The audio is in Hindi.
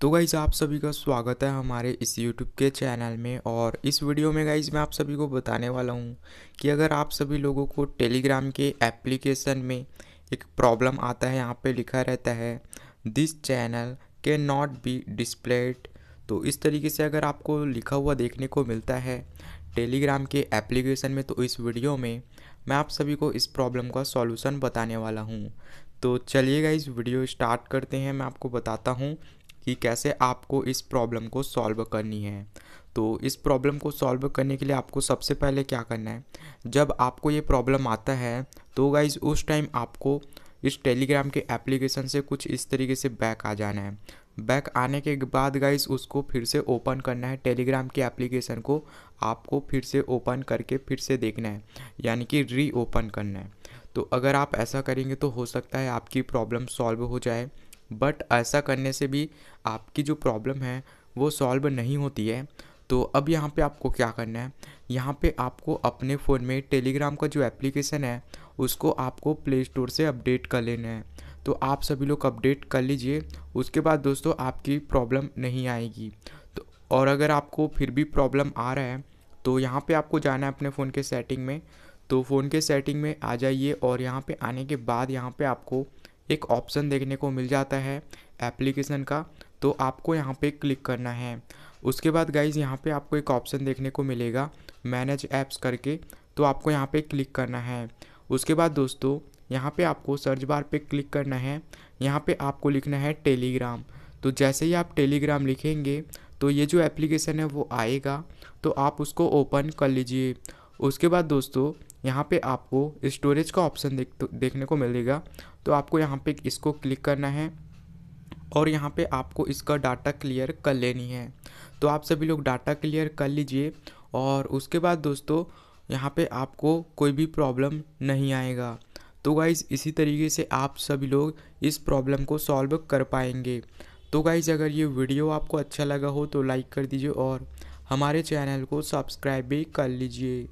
तो गाइज़ आप सभी का स्वागत है हमारे इस यूट्यूब के चैनल में और इस वीडियो में गाइज़ मैं आप सभी को बताने वाला हूँ कि अगर आप सभी लोगों को टेलीग्राम के एप्लीकेशन में एक प्रॉब्लम आता है यहाँ पे लिखा रहता है this channel can not be displayed तो इस तरीके से अगर आपको लिखा हुआ देखने को मिलता है टेलीग्राम के एप्लीकेशन में तो इस वीडियो में मैं आप सभी को इस प्रॉब्लम का सॉल्यूशन बताने वाला हूँ तो चलिए गाइज वीडियो स्टार्ट करते हैं मैं आपको बताता हूँ कि कैसे आपको इस प्रॉब्लम को सॉल्व करनी है तो इस प्रॉब्लम को सॉल्व करने के लिए आपको सबसे पहले क्या करना है जब आपको ये प्रॉब्लम आता है तो गाइज़ उस टाइम आपको इस टेलीग्राम के एप्लीकेशन से कुछ इस तरीके से बैक आ जाना है बैक आने के बाद गाइज उसको फिर से ओपन करना है टेलीग्राम के एप्लीकेशन को आपको फिर से ओपन करके फिर से देखना है यानी कि री ओपन करना है तो अगर आप ऐसा करेंगे तो हो सकता है आपकी प्रॉब्लम सॉल्व हो जाए बट ऐसा करने से भी आपकी जो प्रॉब्लम है वो सॉल्व नहीं होती है तो अब यहाँ पे आपको क्या करना है यहाँ पे आपको अपने फ़ोन में टेलीग्राम का जो एप्लीकेशन है उसको आपको प्ले स्टोर से अपडेट कर लेना है तो आप सभी लोग अपडेट कर लीजिए उसके बाद दोस्तों आपकी प्रॉब्लम नहीं आएगी तो और अगर आपको फिर भी प्रॉब्लम आ रहा है तो यहाँ पे आपको जाना है अपने फ़ोन के सेटिंग में तो फ़ोन के सेटिंग में आ जाइए और यहाँ पे आने के बाद यहाँ पे आपको एक ऑप्शन देखने को मिल जाता है एप्लीकेशन का तो आपको यहाँ पे क्लिक करना है उसके बाद गाइज यहाँ पे आपको एक ऑप्शन देखने को मिलेगा मैनेज ऐप्स करके तो आपको यहाँ पे क्लिक करना है उसके बाद दोस्तों यहाँ पे आपको सर्च बार पे क्लिक करना है यहाँ पे आपको लिखना है टेलीग्राम तो जैसे ही आप टेलीग्राम लिखेंगे तो ये जो एप्लीकेशन है वो आएगा तो आप उसको ओपन कर लीजिए उसके बाद दोस्तों यहाँ पे आपको स्टोरेज का ऑप्शन देख देखने को मिलेगा तो आपको यहाँ पे इसको क्लिक करना है और यहाँ पे आपको इसका डाटा क्लियर कर लेनी है तो आप सभी लोग डाटा क्लियर कर लीजिए और उसके बाद दोस्तों यहाँ पे आपको कोई भी प्रॉब्लम नहीं आएगा तो गाइज़ इसी तरीके से आप सभी लोग इस प्रॉब्लम को सॉल्व कर पाएंगे तो गाइज़ अगर ये वीडियो आपको अच्छा लगा हो तो लाइक कर दीजिए और हमारे चैनल को सब्सक्राइब भी कर लीजिए